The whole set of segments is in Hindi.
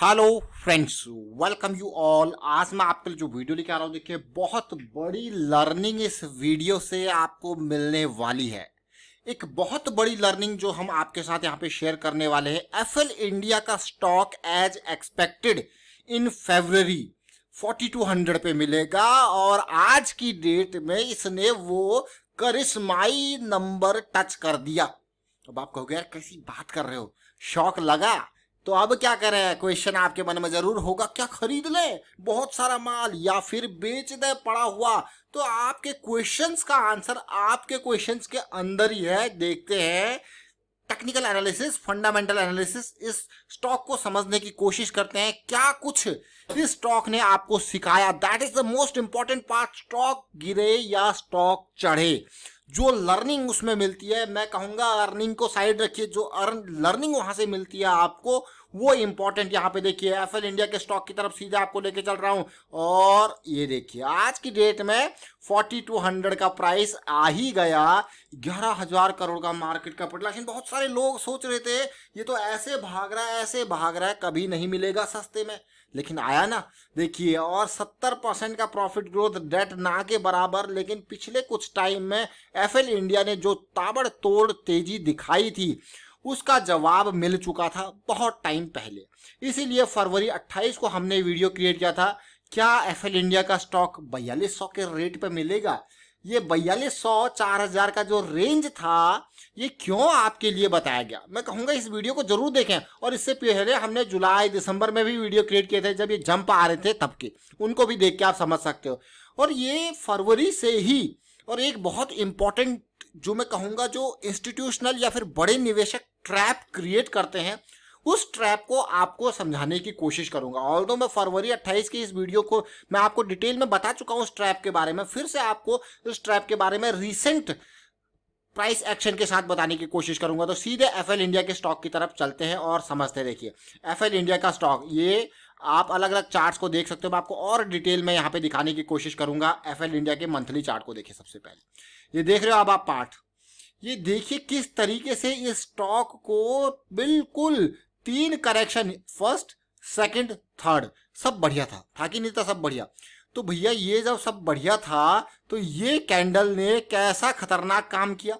hello friends welcome you all आज मैं आपके लिए जो वीडियो लेके आ रहा हूँ देखिए बहुत बड़ी लर्निंग इस वीडियो से आपको मिलने वाली है एक बहुत बड़ी लर्निंग जो हम आपके साथ यहाँ पे शेयर करने वाले हैं एफएल इंडिया का stock as expected in February 4200 पे मिलेगा और आज की डेट में इसने वो करिश्माई नंबर टच कर दिया अब आप कहोगे यार कैसी बात कर रहे हो शौक लगा तो अब क्या करें क्वेश्चन आपके मन में जरूर होगा क्या खरीद लें बहुत सारा माल या फिर बेच दे पड़ा हुआ तो आपके क्वेश्चंस का आंसर आपके क्वेश्चंस के अंदर ही है देखते हैं टेक्निकल एनालिसिस फंडामेंटल एनालिसिस इस स्टॉक को समझने की कोशिश करते हैं क्या कुछ इस स्टॉक ने आपको सिखाया that is the most important part stock गिरे या स्टॉक चढ़े जो लर्निंग उसमें मिलती है मैं कहूँगा अर्निंग को साइड रखिए जो अर्न लर्निंग वहाँ से मिलती है आपको वो इंपॉर्टेंट यहाँ पे देखिए एफ इंडिया के स्टॉक की तरफ सीधा आपको लेके चल रहा हूँ और ये देखिए आज की डेट में फोर्टी टू हंड्रेड का प्राइस आ ही गया ग्यारह हजार करोड़ का मार्केट का लेकिन बहुत सारे लोग सोच रहे थे ये तो ऐसे भाग रहा है ऐसे भाग रहा है कभी नहीं मिलेगा सस्ते में लेकिन आया ना देखिए और 70 परसेंट का प्रॉफिट ग्रोथ डेट ना के बराबर लेकिन पिछले कुछ टाइम में एफएल इंडिया ने जो ताबड़तोड़ तेजी दिखाई थी उसका जवाब मिल चुका था बहुत टाइम पहले इसीलिए फरवरी 28 को हमने वीडियो क्रिएट किया था क्या एफ इंडिया का स्टॉक बयालीस के रेट पर मिलेगा ये बयालीस सौ चार हजार का जो रेंज था ये क्यों आपके लिए बताया गया मैं कहूँगा इस वीडियो को जरूर देखें और इससे पहले हमने जुलाई दिसंबर में भी वीडियो क्रिएट किए थे जब ये जंप आ रहे थे तब के उनको भी देख के आप समझ सकते हो और ये फरवरी से ही और एक बहुत इंपॉर्टेंट जो मैं कहूँगा जो इंस्टीट्यूशनल या फिर बड़े निवेशक ट्रैप क्रिएट करते हैं उस ट्रैप को आपको समझाने की कोशिश करूंगा ऑल मैं फरवरी अट्ठाईस की इस वीडियो को मैं आपको डिटेल में बता चुका हूं उस ट्रैप के बारे में फिर से आपको उस ट्रैप के बारे में रिसेंट प्राइस एक्शन के साथ बताने की कोशिश करूंगा तो सीधे एफ इंडिया के स्टॉक की तरफ चलते हैं और समझते देखिए एफ इंडिया का स्टॉक ये आप अलग अलग चार्ट्स को देख सकते हो मैं आपको और डिटेल में यहाँ पे दिखाने की कोशिश करूंगा एफ इंडिया के मंथली चार्ट को देखिए सबसे पहले ये देख रहे हो अब आप पार्ट ये देखिए किस तरीके से इस स्टॉक को बिल्कुल तीन करेक्शन फर्स्ट सेकंड थर्ड सब बढ़िया था था कि नहीं था सब बढ़िया तो भैया ये जब सब बढ़िया था तो ये कैंडल ने कैसा खतरनाक काम किया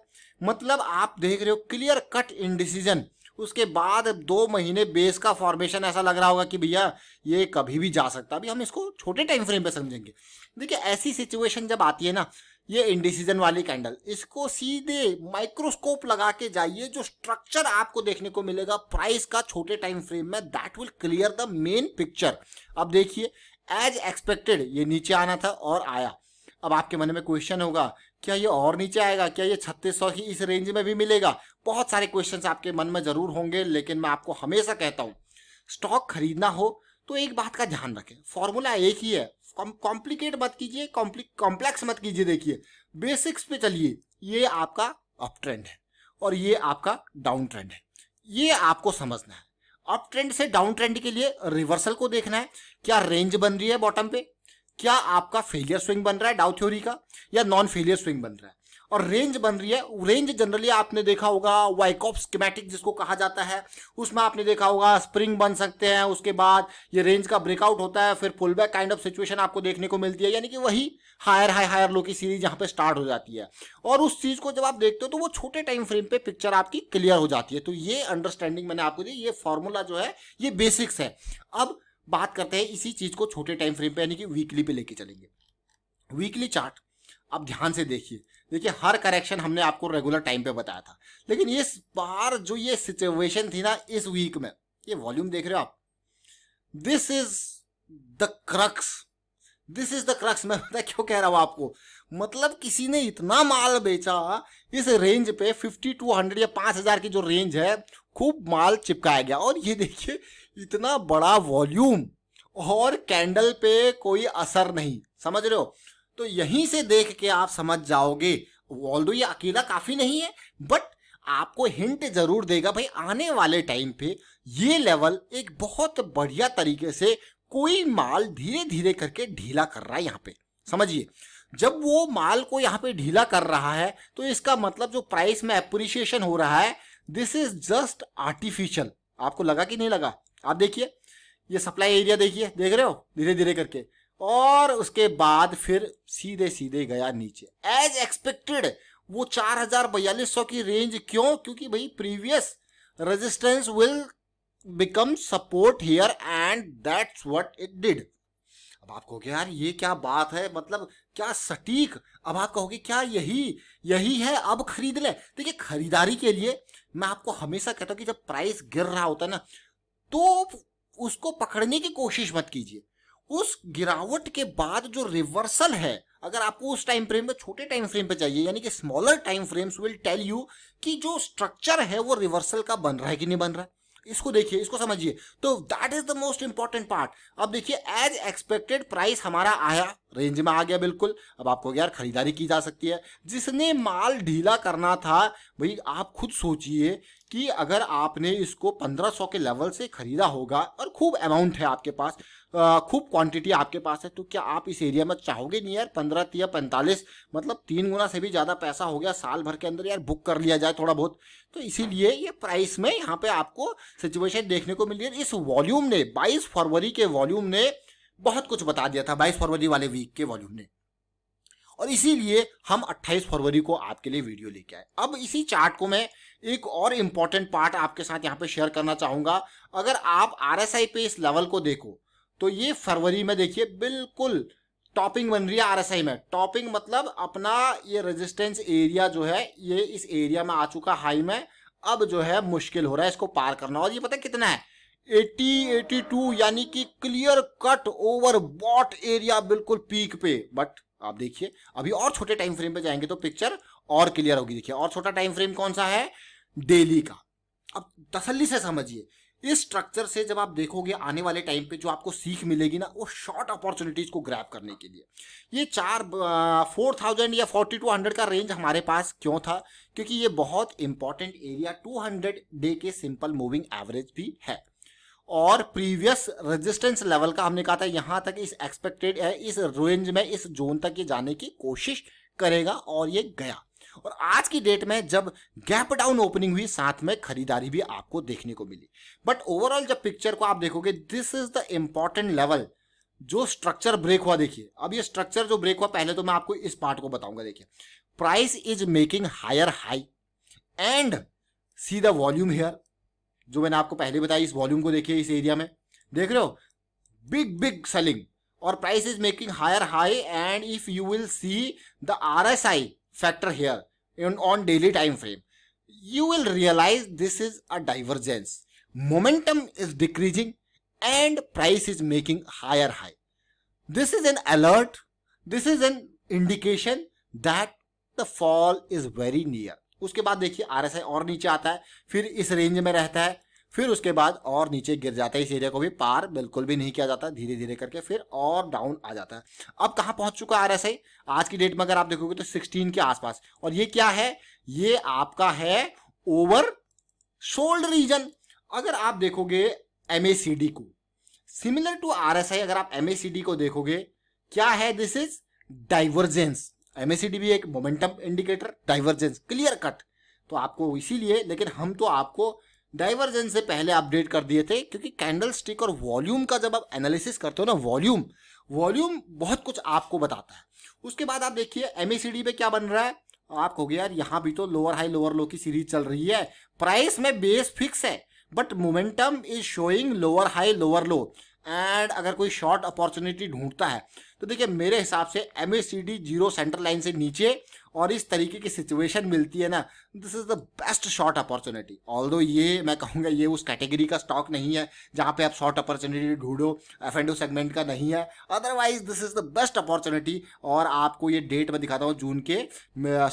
मतलब आप देख रहे हो क्लियर कट डिसीजन उसके बाद दो महीने बेस का फॉर्मेशन ऐसा लग रहा होगा कि भैया ये कभी भी जा सकता अभी हम इसको छोटे टाइम फ्रेम पे समझेंगे देखिए ऐसी सिचुएशन जब आती है ना ये इंडिसीजन वाली कैंडल इसको सीधे माइक्रोस्कोप लगा के जाइए जो स्ट्रक्चर आपको देखने को मिलेगा प्राइस का छोटे टाइम फ्रेम में that will clear the main picture अब देखिए एज एक्सपेक्टेड ये नीचे आना था और आया अब आपके मन में क्वेश्चन होगा क्या ये और नीचे आएगा क्या ये 3600 ही इस रेंज में भी मिलेगा बहुत सारे क्वेश्चन आपके मन में जरूर होंगे लेकिन मैं आपको हमेशा कहता हूँ स्टॉक खरीदना हो तो एक बात का ध्यान रखें फॉर्मूला एक ही है कॉम्प्लिकेट मत कीजिए कॉम्प्लेक्स मत कीजिए देखिए बेसिक्स पे चलिए ये आपका अप ट्रेंड है और ये आपका डाउन ट्रेंड है ये आपको समझना है अप ट्रेंड से डाउन ट्रेंड के लिए रिवर्सल को देखना है क्या रेंज बन रही है बॉटम पे क्या आपका फेलियर स्विंग बन रहा है डाउ थ्योरी का या नॉन फेलियर स्विंग बन रहा है और रेंज बन रही है रेंज जनरली आपने देखा होगा वाइकॉप स्कीमेटिक जिसको कहा जाता है उसमें आपने देखा होगा स्प्रिंग बन सकते हैं उसके बाद ये रेंज का ब्रेकआउट होता है फिर pull back kind of situation आपको देखने को मिलती है यानी कि वही हायर हाई हायर लो की सीरीज यहाँ पे स्टार्ट हो जाती है और उस चीज को जब आप देखते हो तो वो छोटे टाइम फ्रेम पे पिक्चर आपकी क्लियर हो जाती है तो ये अंडरस्टैंडिंग मैंने आपको दी ये फॉर्मूला जो है ये बेसिक्स है अब बात करते हैं इसी चीज को छोटे टाइम फ्रेम पे यानी कि वीकली पे लेके चलेंगे वीकली चार्ट आप ध्यान से देखिए देखिए हर करेक्शन हमने आपको रेगुलर टाइम पे बताया था लेकिन ये बार जो ये सिचुएशन थी ना इस वीक में ये वॉल्यूम देख रहे हो आप this is the crux this is the crux मैं पता क्यों कह रहा हूं आपको मतलब किसी ने इतना माल बेचा इस रेंज पे फिफ्टी टू हंड्रेड या पांच हज़ार की जो रेंज है खूब माल चिपकाया गया और ये देखिए इतना बड़ा वॉल्यूम और कैंडल पे कोई असर नहीं समझ रहे हो तो यहीं से देख के आप समझ जाओगे ऑल ये अकेला काफ़ी नहीं है बट आपको हिंट जरूर देगा भाई आने वाले टाइम पे ये लेवल एक बहुत बढ़िया तरीके से कोई माल धीरे धीरे करके ढीला कर रहा है यहाँ पे समझिए जब वो माल को यहाँ पे ढीला कर रहा है तो इसका मतलब जो प्राइस में अप्रिशिएशन हो रहा है दिस इज जस्ट आर्टिफिशियल आपको लगा कि नहीं लगा आप देखिए ये सप्लाई एरिया देखिए देख रहे हो धीरे धीरे करके और उसके बाद फिर सीधे सीधे गया नीचे एज एक्सपेक्टेड वो चार हजार बयालीस सौ की रेंज क्यों क्योंकि भाई previous resistance will become support here and that's what it did अब आप कहोगे यार ये क्या बात है मतलब क्या सटीक अब आप कहोगे क्या यही यही है अब खरीद ले देखिए खरीदारी के लिए मैं आपको हमेशा कहता हूँ कि जब प्राइस गिर रहा होता है ना तो उसको पकड़ने की कोशिश मत कीजिए उस गिरावट के बाद जो रिवर्सल है अगर आपको उस टाइम फ्रेम पे छोटे टाइम फ्रेम पे चाहिए यानी कि smaller time frames will tell you कि जो स्ट्रक्चर है वो रिवर्सल का बन रहा है कि नहीं बन रहा है इसको देखिए इसको समझिए तो that is the most important part अब देखिए एज एक्सपेक्टेड प्राइस हमारा आया रेंज में आ गया बिल्कुल अब आपको यार खरीदारी की जा सकती है जिसने माल ढीला करना था भाई आप खुद सोचिए कि अगर आपने इसको 1500 के लेवल से खरीदा होगा और खूब अमाउंट है आपके पास खूब क्वांटिटी आपके पास है तो क्या आप इस एरिया में चाहोगे नहीं यार पंद्रह या पैंतालीस मतलब तीन गुना से भी ज़्यादा पैसा हो गया साल भर के अंदर यार बुक कर लिया जाए थोड़ा बहुत तो इसीलिए ये प्राइस में यहाँ पे आपको सिचुएशन देखने को मिली है इस वॉल्यूम ने 22 फरवरी के वॉल्यूम ने बहुत कुछ बता दिया था बाईस फरवरी वाले वीक के वॉल्यूम ने और इसीलिए हम 28 फरवरी को आपके लिए वीडियो लेके आए अब इसी चार्ट को मैं एक और इम्पॉर्टेंट पार्ट आपके साथ यहाँ पे शेयर करना चाहूंगा अगर आप आर पे इस लेवल को देखो तो ये फरवरी में देखिए बिल्कुल टॉपिंग बन रही है आई में टॉपिंग मतलब अपना ये रेजिस्टेंस एरिया जो है ये इस एरिया में आ चुका हाई में अब जो है मुश्किल हो रहा है इसको पार करना और ये पता कितना है 80 82 यानी कि clear cut overbought area बिल्कुल पीक पे बट आप देखिए अभी और छोटे टाइम फ्रेम पे जाएंगे तो पिक्चर और क्लियर होगी देखिए और छोटा टाइम फ्रेम कौन सा है डेली का अब तसल्ली से समझिए इस स्ट्रक्चर से जब आप देखोगे आने वाले टाइम पे जो आपको सीख मिलेगी ना वो शॉर्ट अपॉर्चुनिटीज को ग्रैप करने के लिए ये चार फोर थाउजेंड या फोर्टी टू हंड्रेड का रेंज हमारे पास क्यों था क्योंकि ये बहुत important area two hundred day के सिंपल मूविंग एवरेज भी है और प्रीवियस रेजिस्टेंस लेवल का हमने कहा था यहां तक इस एक्सपेक्टेड है इस रेंज में इस जोन तक ये जाने की कोशिश करेगा और ये गया और आज की डेट में जब गैप डाउन ओपनिंग हुई साथ में खरीदारी भी आपको देखने को मिली बट ओवरऑल जब पिक्चर को आप देखोगे this is the important level जो स्ट्रक्चर ब्रेक हुआ देखिए अब ये स्ट्रक्चर जो ब्रेक हुआ पहले तो मैं आपको इस पार्ट को बताऊंगा देखिए price is making higher high and see the volume here जो मैंने आपको पहले बताया इस वॉल्यूम को देखिए इस एरिया में देख रहे हो बिग बिग सेलिंग और price is making higher high and if you will see the R S I factor here in on daily time frame you will realize this is a divergence momentum is decreasing and price is making higher high this is an alert this is an indication that the fall is very near उसके बाद देखिए आरएसआई और नीचे आता है फिर इस रेंज में रहता है फिर उसके बाद और नीचे गिर जाता है इस एरिया को भी पार बिल्कुल भी नहीं किया जाता धीरे धीरे करके फिर और डाउन आ जाता है अब कहाँ पहुंच चुका है आर आज की डेट में अगर आप देखोगे तो 16 के आसपास और ये क्या है ये आपका है ओवर शोल्ड रीजन अगर आप देखोगे एम को सिमिलर टू आर अगर आप एम को देखोगे क्या है दिस इज डाइवर्जेंस एमएससीडी भी एक momentum indicator divergence clear cut तो आपको इसीलिए लेकिन हम तो आपको डाइवर्जेंस से पहले अपडेट कर दिए थे क्योंकि कैंडल स्टिक और वॉल्यूम का जब आप एनालिसिस करते हो ना वॉल्यूम वॉल्यूम बहुत कुछ आपको बताता है उसके बाद आप देखिए एम सी क्या बन रहा है आप कहोगे यार यहाँ भी तो लोअर हाई लोअर लो की सीरीज चल रही है प्राइस में बेस फिक्स है but momentum is showing lower high lower low and अगर कोई शॉर्ट अपॉर्चुनिटी ढूंढता है तो देखिए मेरे हिसाब से MACD zero centre line से नीचे और इस तरीके की सिचुएशन मिलती है ना this is the best short opportunity although ये मैं कहूँगा ये उस कैटेगरी का स्टॉक नहीं है जहाँ पे आप शॉर्ट अपॉर्चुनिटी ढूंढो एफ एंड सेगमेंट का नहीं है otherwise this is the best opportunity और आपको ये डेट मैं दिखाता हूँ जून के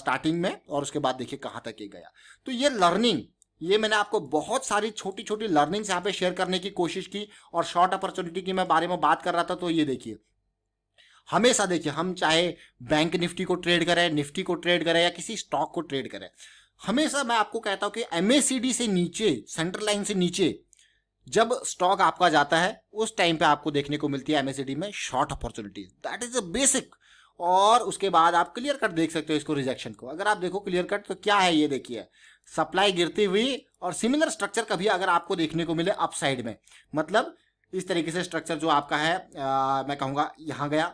स्टार्टिंग में और उसके बाद देखिए कहाँ तक ये गया तो ये लर्निंग ये मैंने आपको बहुत सारी छोटी छोटी लर्निंग्स यहाँ पे शेयर करने की कोशिश की और शॉर्ट अपॉर्चुनिटी की मैं बारे में बात कर रहा था तो ये देखिए हमेशा देखिए हम चाहे बैंक निफ्टी को ट्रेड करें निफ्टी को ट्रेड करें या किसी स्टॉक को ट्रेड करें हमेशा मैं आपको कहता हूं कि एम से नीचे सेंट्रल लाइन से नीचे जब स्टॉक आपका जाता है उस टाइम पे आपको देखने को मिलती है एमएसडी में short opportunities that is a basic और उसके बाद आप क्लियर कट देख सकते हो इसको रिजेक्शन को अगर आप देखो क्लियर कट तो क्या है ये देखिए सप्लाई गिरती हुई और सिमिलर स्ट्रक्चर कभी अगर आपको देखने को मिले अप साइड में मतलब इस तरीके से स्ट्रक्चर जो आपका है आ, मैं कहूँगा यहाँ गया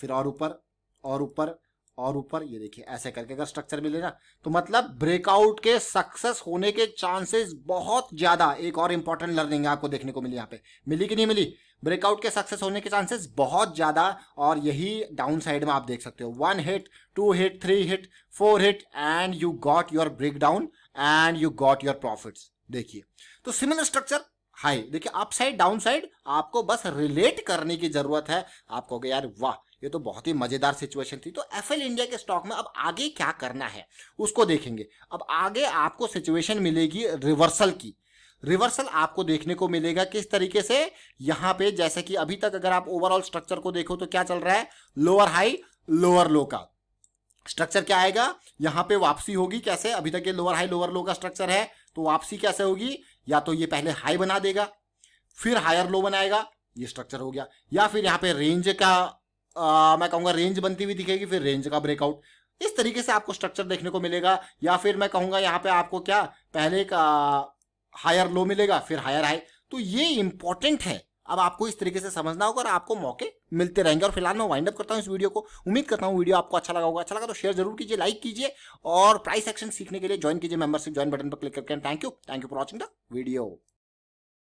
फिर और ऊपर और ऊपर और ऊपर ये देखिए ऐसे करके अगर स्ट्रक्चर मिले ना तो मतलब ब्रेकआउट के सक्सेस होने के चांसेस बहुत ज्यादा एक और इंपॉर्टेंट लर्निंग आपको देखने को मिली यहाँ पे मिली कि नहीं मिली ब्रेकआउट के सक्सेस होने के चांसेस बहुत ज्यादा और यही डाउन साइड में आप देख सकते हो one hit two hit three hit four hit and you got your breakdown and you got your profit देखिए तो सिमिलर स्ट्रक्चर हाई देखिए अप साइड डाउन साइड आपको बस रिलेट करने की जरूरत है आप कहोगे यार वाह ये तो बहुत ही मजेदार सिचुएशन थी तो एफ इंडिया के स्टॉक में अब आगे क्या करना है उसको देखेंगे अब आगे आपको सिचुएशन मिलेगी रिवर्सल की रिवर्सल आपको देखने को मिलेगा किस तरीके से यहाँ पे जैसे कि अभी तक अगर आप ओवरऑल स्ट्रक्चर को देखो तो क्या चल रहा है लोअर हाई लोअर लो का स्ट्रक्चर क्या आएगा यहाँ पे वापसी होगी कैसे अभी तक ये लोअर हाई लोअर लो का स्ट्रक्चर है तो वापसी कैसे होगी या तो ये पहले हाई बना देगा फिर हायर लो बनाएगा ये स्ट्रक्चर हो गया या फिर यहाँ पे रेंज का आ, मैं कहूँगा रेंज बनती हुई दिखेगी फिर रेंज का ब्रेकआउट इस तरीके से आपको स्ट्रक्चर देखने को मिलेगा या फिर मैं कहूँगा यहाँ पे आपको क्या पहले एक हायर लो मिलेगा फिर हायर हाई तो ये इंपॉर्टेंट है अब आपको इस तरीके से समझना होगा और आपको मौके मिलते रहेंगे और फिलहाल मैं वाइंड अप करता हूँ इस वीडियो को उम्मीद करता हूँ वीडियो आपको अच्छा लगा होगा अच्छा लगा तो शेयर जरूर कीजिए लाइक कीजिए और प्राइस एक्शन सीखने के लिए ज्वाइन कीजिए मेंबरशिप ज्वाइन बटन पर क्लिक करके thank you thank you for watching the video